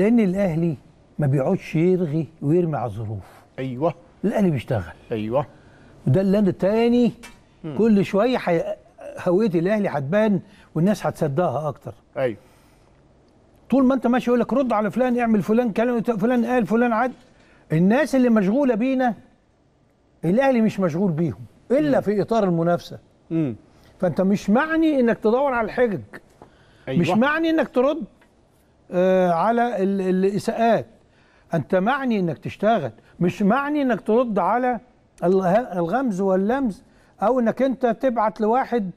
لان الاهلي ما بيقعدش يرغي ويرمي على الظروف ايوه الاهلي بيشتغل ايوه وده اللي انا تاني مم. كل شويه حي... هويه الاهلي هتبان والناس هتصدقها اكتر ايوه طول ما انت ماشي يقول لك رد على فلان اعمل فلان كلام فلان قال فلان عد الناس اللي مشغوله بينا الاهلي مش مشغول بيهم الا مم. في اطار المنافسه امم فانت مش معني انك تدور على الحجج أيوة. مش معني انك ترد آه، على الاساءات انت معني انك تشتغل مش معني انك ترد على الغمز واللمز او انك انت تبعت لواحد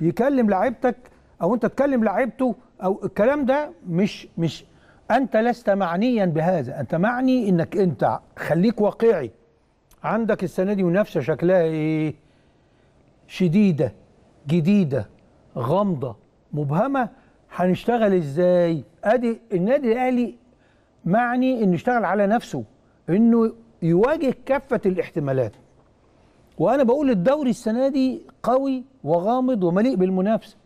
يكلم لعيبتك او انت تكلم لعيبته او الكلام ده مش مش انت لست معنيا بهذا انت معني انك انت خليك واقعي عندك السنه دي منافسه شكلها ايه شديده جديده غامضه مبهمه هنشتغل ازاي ادي النادي الاهلي معني انه يشتغل على نفسه انه يواجه كافه الاحتمالات وانا بقول الدوري السنه دي قوي وغامض ومليء بالمنافسه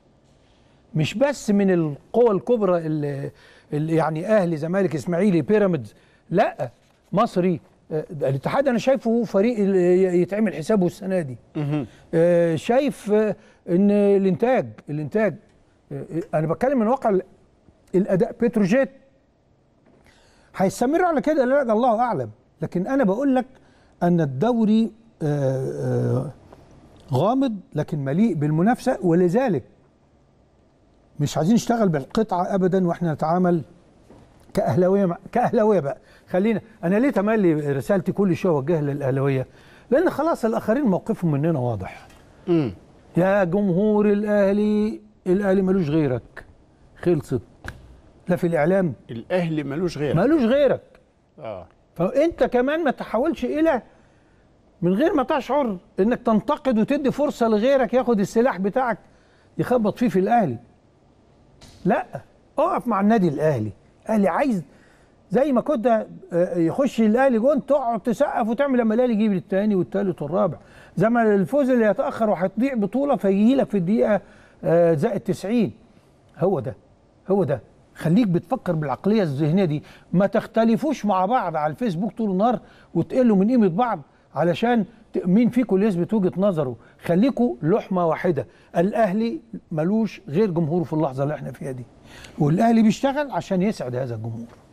مش بس من القوى الكبرى اللي يعني اهلي زمالك اسماعيلي بيراميدز لا مصري آه، الاتحاد انا شايفه فريق يتعمل حسابه السنه دي آه، شايف آه، ان الانتاج الانتاج انا بتكلم من واقع الاداء بتروجيت هيستمر على كده لا الله اعلم لكن انا بقول لك ان الدوري آه، آه، غامض لكن مليء بالمنافسه ولذلك مش عايزين نشتغل بالقطعه ابدا واحنا نتعامل كاهلاويه مع... كاهلاويه بقى خلينا انا ليه تملي رسالتي كل شويه اوجهها للاهلاويه لان خلاص الاخرين موقفهم مننا واضح امم يا جمهور الاهلي الاهلي ملوش غيرك خلصت لا في الاعلام الاهلي ملوش غيرك ملوش غيرك اه فانت كمان ما تحاولش الى من غير ما تشعر انك تنتقد وتدي فرصه لغيرك ياخد السلاح بتاعك يخبط فيه في الاهلي لا اقف مع النادي الاهلي الاهلي عايز زي ما كنت آه، يخش الاهلي جون تقعد تسقف وتعمل لما الاهلي يجيب الثاني والثالث والرابع زي ما الفوز اللي يتاخر وهتضيع بطوله فيجي لك في الدقيقه آه، زائد 90 هو ده هو ده خليك بتفكر بالعقليه الذهنيه دي ما تختلفوش مع بعض على الفيسبوك طول النهار وتقلوا من قيمه بعض علشان مين فيكم اللي يثبت وجهه نظره خليكوا لحمه واحده الاهلي ملوش غير جمهوره في اللحظه اللي احنا فيها دي والاهلي بيشتغل عشان يسعد هذا الجمهور